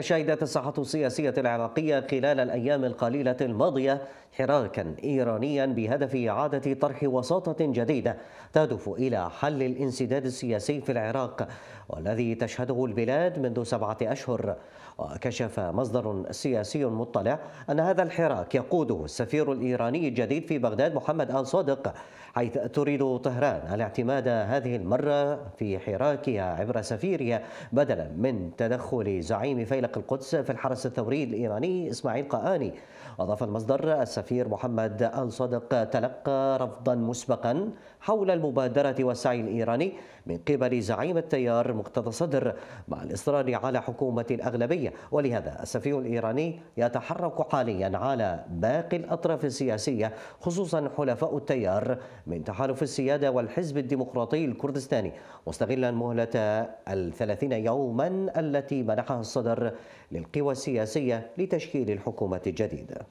شهدت الساحة السياسية العراقية خلال الأيام القليلة الماضية حراكا إيرانيا بهدف إعادة طرح وساطة جديدة تهدف إلى حل الانسداد السياسي في العراق والذي تشهده البلاد منذ سبعة أشهر وكشف مصدر سياسي مطلع أن هذا الحراك يقوده السفير الإيراني الجديد في بغداد محمد آل صادق حيث تريد طهران الاعتماد هذه المرة في حراكها عبر سفيرها بدلا من تدخل زعيم فيلسوف فيلق القدس في الحرس الثوري الإيراني إسماعيل قآني أضاف المصدر السفير محمد الصدق تلقى رفضا مسبقا حول المبادرة والسعي الإيراني من قبل زعيم التيار مقتدى الصدر مع الإصرار على حكومة الأغلبية ولهذا السفير الإيراني يتحرك حاليا على باقي الأطراف السياسية خصوصا حلفاء التيار من تحالف السيادة والحزب الديمقراطي الكردستاني مستغلا مهلة الثلاثين يوما التي منحها الصدر للقوى السياسية لتشكيل الحكومة الجديدة